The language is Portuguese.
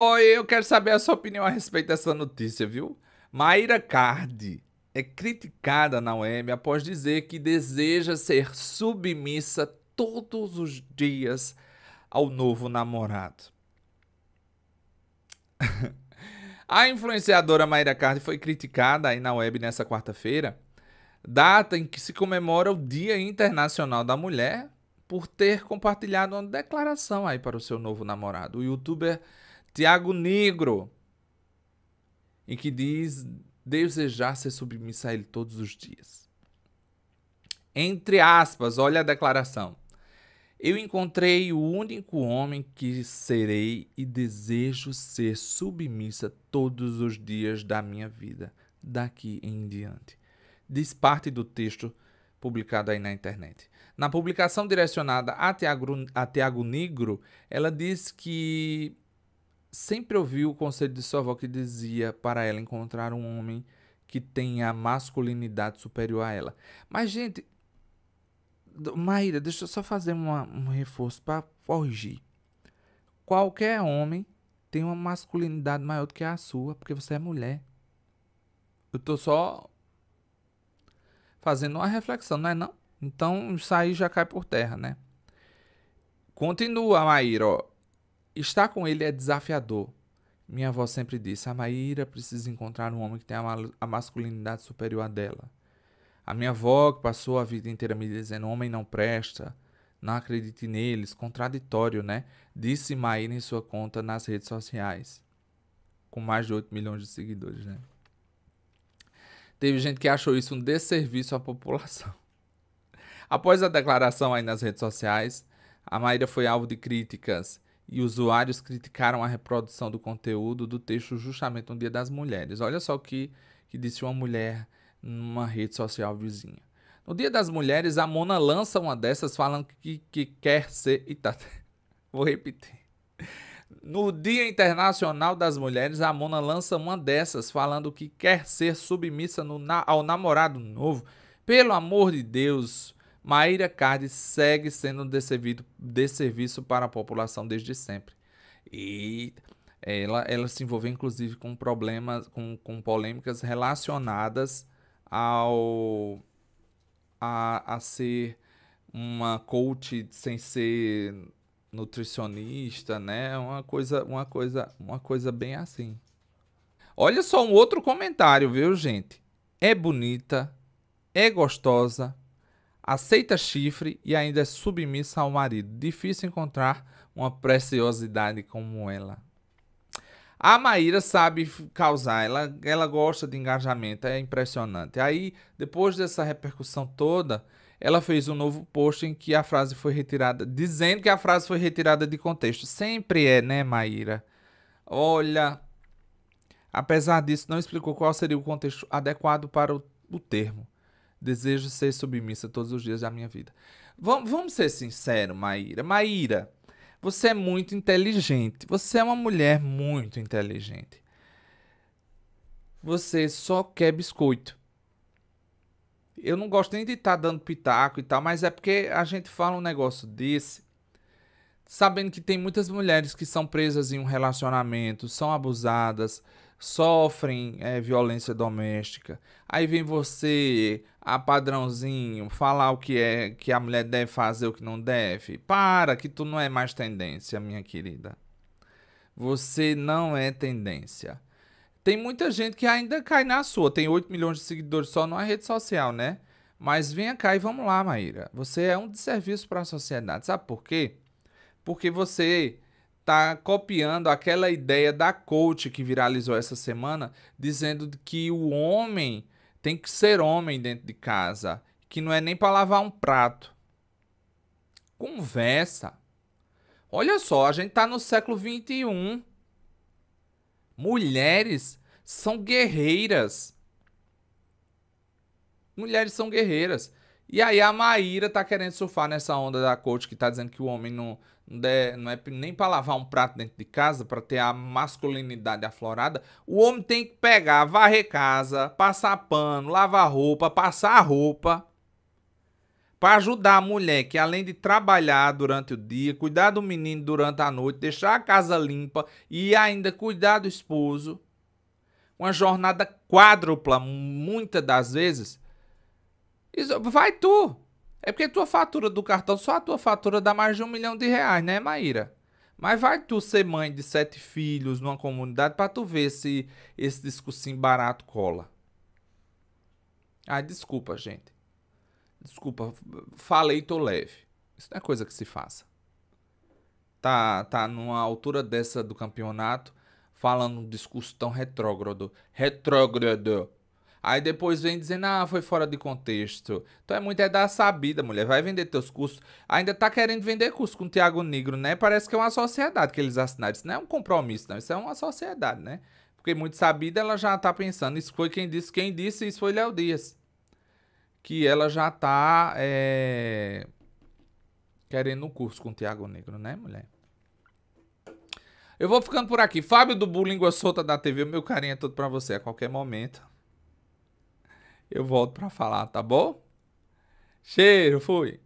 Oi, eu quero saber a sua opinião a respeito dessa notícia, viu? Mayra Cardi é criticada na web após dizer que deseja ser submissa todos os dias ao novo namorado. a influenciadora Mayra Cardi foi criticada aí na web nessa quarta-feira, data em que se comemora o Dia Internacional da Mulher, por ter compartilhado uma declaração aí para o seu novo namorado. O youtuber Tiago Negro, em que diz desejar ser submissa a ele todos os dias. Entre aspas, olha a declaração. Eu encontrei o único homem que serei e desejo ser submissa todos os dias da minha vida, daqui em diante. Diz parte do texto publicado aí na internet. Na publicação direcionada a Tiago, a Tiago Negro, ela diz que sempre ouvi o conselho de sua avó que dizia para ela encontrar um homem que tenha masculinidade superior a ela. Mas, gente, Maíra, deixa eu só fazer uma, um reforço para corrigir. Qualquer homem tem uma masculinidade maior do que a sua, porque você é mulher. Eu tô só fazendo uma reflexão, não é não? Então isso aí já cai por terra, né? Continua, Maíra, ó. Estar com ele é desafiador. Minha avó sempre disse: a Maíra precisa encontrar um homem que tenha a masculinidade superior à dela. A minha avó, que passou a vida inteira me dizendo: homem não presta, não acredite neles, contraditório, né? Disse Maíra em sua conta nas redes sociais, com mais de 8 milhões de seguidores, né? Teve gente que achou isso um desserviço à população. Após a declaração aí nas redes sociais, a Maíra foi alvo de críticas e usuários criticaram a reprodução do conteúdo do texto justamente no Dia das Mulheres. Olha só o que, que disse uma mulher numa rede social vizinha. No Dia das Mulheres, a Mona lança uma dessas falando que, que quer ser. Eita, vou repetir. No Dia Internacional das Mulheres, a Mona lança uma dessas falando que quer ser submissa no, na, ao namorado novo. Pelo amor de Deus, Maíra Cardi segue sendo um desserviço para a população desde sempre. E ela, ela se envolveu, inclusive, com problemas, com, com polêmicas relacionadas ao a, a ser uma coach sem ser nutricionista, né? Uma coisa, uma coisa, uma coisa bem assim. Olha só um outro comentário, viu, gente? É bonita, é gostosa, aceita chifre e ainda é submissa ao marido. Difícil encontrar uma preciosidade como ela. A Maíra sabe causar, ela, ela gosta de engajamento, é impressionante. Aí, depois dessa repercussão toda, ela fez um novo post em que a frase foi retirada, dizendo que a frase foi retirada de contexto. Sempre é, né, Maíra? Olha, apesar disso, não explicou qual seria o contexto adequado para o, o termo. Desejo ser submissa todos os dias da minha vida. V vamos ser sinceros, Maíra. Maíra, você é muito inteligente. Você é uma mulher muito inteligente. Você só quer biscoito. Eu não gosto nem de estar tá dando pitaco e tal, mas é porque a gente fala um negócio desse sabendo que tem muitas mulheres que são presas em um relacionamento, são abusadas, sofrem é, violência doméstica. Aí vem você, a padrãozinho, falar o que é que a mulher deve fazer, o que não deve. Para, que tu não é mais tendência, minha querida. Você não é tendência. Tem muita gente que ainda cai na sua. Tem 8 milhões de seguidores só numa rede social, né? Mas venha cá e vamos lá, Maíra. Você é um desserviço para a sociedade. Sabe por quê? porque você está copiando aquela ideia da coach que viralizou essa semana, dizendo que o homem tem que ser homem dentro de casa, que não é nem para lavar um prato. Conversa. Olha só, a gente está no século 21. Mulheres são guerreiras. Mulheres são guerreiras. E aí a Maíra tá querendo surfar nessa onda da coach que tá dizendo que o homem não, não, é, não é nem pra lavar um prato dentro de casa, pra ter a masculinidade aflorada. O homem tem que pegar, varrer casa, passar pano, lavar roupa, passar roupa. Pra ajudar a mulher que além de trabalhar durante o dia, cuidar do menino durante a noite, deixar a casa limpa e ainda cuidar do esposo. Uma jornada quádrupla, muitas das vezes vai tu! É porque tua fatura do cartão, só a tua fatura dá mais de um milhão de reais, né, Maíra? Mas vai tu ser mãe de sete filhos numa comunidade para tu ver se esse discursinho barato cola. Ah, desculpa, gente. Desculpa, falei tô leve. Isso não é coisa que se faça. Tá, tá numa altura dessa do campeonato falando um discurso tão retrógrado. Retrógrado. Aí depois vem dizendo, ah, foi fora de contexto. Então é muito é da sabida, mulher. Vai vender teus cursos. Ainda tá querendo vender curso com o Tiago Negro, né? Parece que é uma sociedade que eles assinaram. Isso não é um compromisso, não. Isso é uma sociedade, né? Porque muito sabida ela já tá pensando. Isso foi quem disse. Quem disse isso foi Léo Dias. Que ela já tá é... querendo um curso com o Tiago Negro, né, mulher? Eu vou ficando por aqui. Fábio do Bu, Língua Solta da TV. meu carinho é todo pra você a qualquer momento eu volto para falar, tá bom? Cheiro, fui!